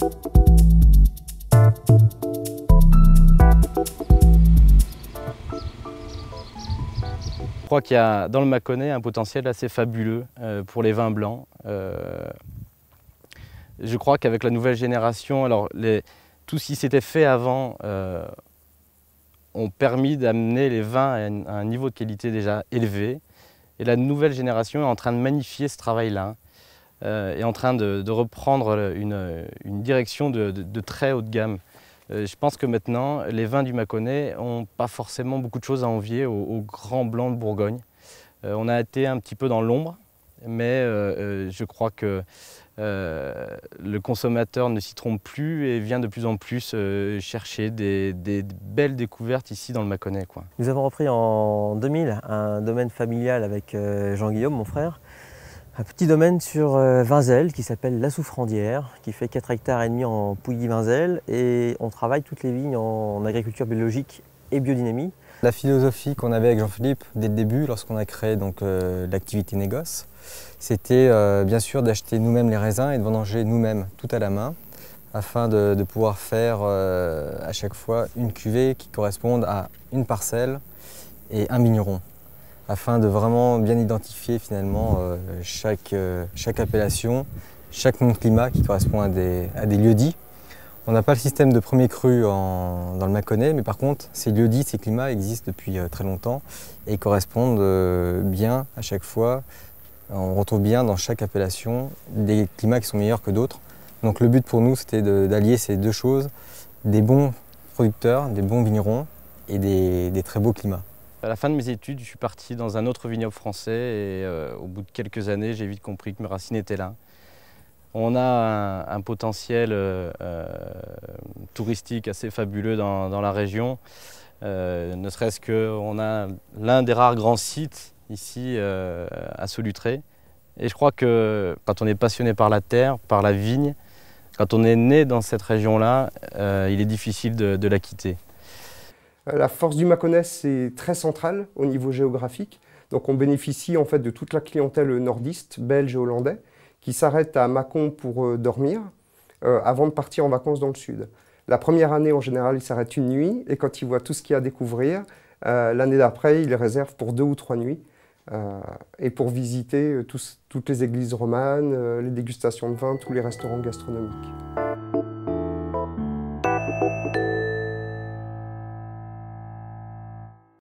Je crois qu'il y a dans le Mâconnais un potentiel assez fabuleux euh, pour les vins blancs. Euh, je crois qu'avec la nouvelle génération, alors tout ce qui s'était fait avant a euh, ont permis d'amener les vins à un niveau de qualité déjà élevé. Et la nouvelle génération est en train de magnifier ce travail-là. Euh, est en train de, reprendre une, direction de, très haut de gamme. Euh, je pense que maintenant, les vins du Mâconnais n'ont pas forcément beaucoup de choses à envier aux, grands blancs de Bourgogne. Euh, on a été un petit peu dans l'ombre, mais je crois que le consommateur ne s'y trompe plus et vient de plus en plus chercher des, belles découvertes ici dans le Mâconnais. Quoi. Nous avons repris en 2000 un domaine familial avec Jean-Guillaume, mon frère, un petit domaine sur euh, Vinzel qui s'appelle La Souffrandière, qui fait 4 hectares et demi en Pouilly-Vinzel et on travaille toutes les vignes en agriculture biologique et biodynamie. La philosophie qu'on avait avec Jean-Philippe dès le début, lorsqu'on a créé donc euh, l'activité négoce, c'était euh, bien sûr d'acheter nous-mêmes les raisins et de vendanger nous-mêmes tout à la main, afin de, pouvoir faire à chaque fois une cuvée qui corresponde à une parcelle et un vigneron afin de vraiment bien identifier finalement euh, euh, chaque, appellation, chaque nom climat qui correspond à des, lieux-dits. On n'a pas le système de premier cru dans le Mâconnais, mais par contre, ces lieux-dits, ces climats existent depuis euh, très longtemps et correspondent bien à chaque fois. On retrouve bien dans chaque appellation des climats qui sont meilleurs que d'autres. Donc le but pour nous, c'était d'allier ces deux choses, des bons producteurs, des bons vignerons et des très beaux climats. À la fin de mes études, je suis parti dans un autre vignoble français et euh, au bout de quelques années, j'ai vite compris que mes racines étaient là. On a un, potentiel euh, euh, touristique assez fabuleux dans, la région, ne serait-ce qu'on a l'un des rares grands sites ici à Solutré. Et je crois que quand on est passionné par la terre, par la vigne, quand on est né dans cette région-là, il est difficile de la quitter. Euh, la force du Mâconnais est très centrale au niveau géographique. Donc on bénéficie en fait de toute la clientèle nordiste, belge et hollandais, qui s'arrête à Macon pour euh, dormir euh, avant de partir en vacances dans le sud. La première année, en général, ils s'arrêtent une nuit et quand ils voient tout ce qu'il y a à découvrir, l'année d'après, ils réservent pour deux ou trois nuits et pour visiter toutes les églises romanes, les dégustations de vin, tous les restaurants gastronomiques.